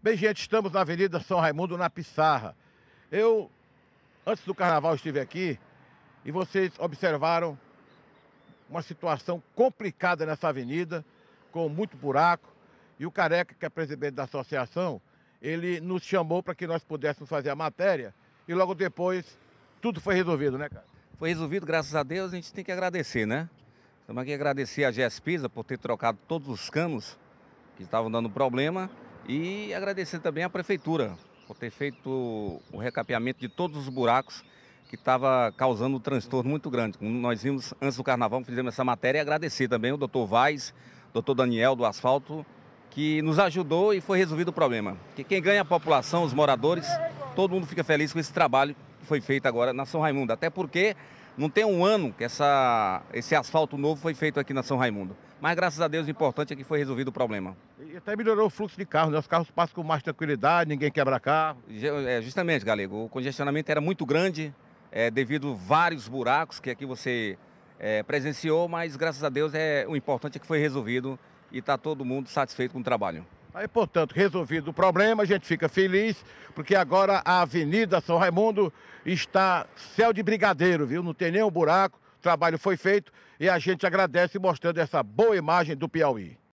Bem, gente, estamos na Avenida São Raimundo, na Pissarra. Eu, antes do carnaval, estive aqui e vocês observaram uma situação complicada nessa avenida, com muito buraco. E o Careca, que é presidente da associação, ele nos chamou para que nós pudéssemos fazer a matéria e logo depois tudo foi resolvido, né, cara? Foi resolvido, graças a Deus, a gente tem que agradecer, né? Temos que agradecer a GESPISA por ter trocado todos os canos que estavam dando problema e agradecer também à prefeitura por ter feito o recapeamento de todos os buracos que estava causando um transtorno muito grande. Como Nós vimos antes do carnaval, fizemos essa matéria e agradecer também o doutor Vaz, doutor Daniel do Asfalto, que nos ajudou e foi resolvido o problema. Porque quem ganha a população, os moradores, todo mundo fica feliz com esse trabalho que foi feito agora na São Raimundo. Até porque não tem um ano que essa, esse asfalto novo foi feito aqui na São Raimundo. Mas graças a Deus o importante é que foi resolvido o problema. E até melhorou o fluxo de carros, né? Os carros passam com mais tranquilidade, ninguém quebra carro. É, justamente, Galego, o congestionamento era muito grande, é, devido a vários buracos que aqui você é, presenciou, mas graças a Deus é, o importante é que foi resolvido e está todo mundo satisfeito com o trabalho. Aí, portanto, resolvido o problema, a gente fica feliz, porque agora a Avenida São Raimundo está céu de brigadeiro, viu? Não tem nenhum buraco, o trabalho foi feito e a gente agradece mostrando essa boa imagem do Piauí.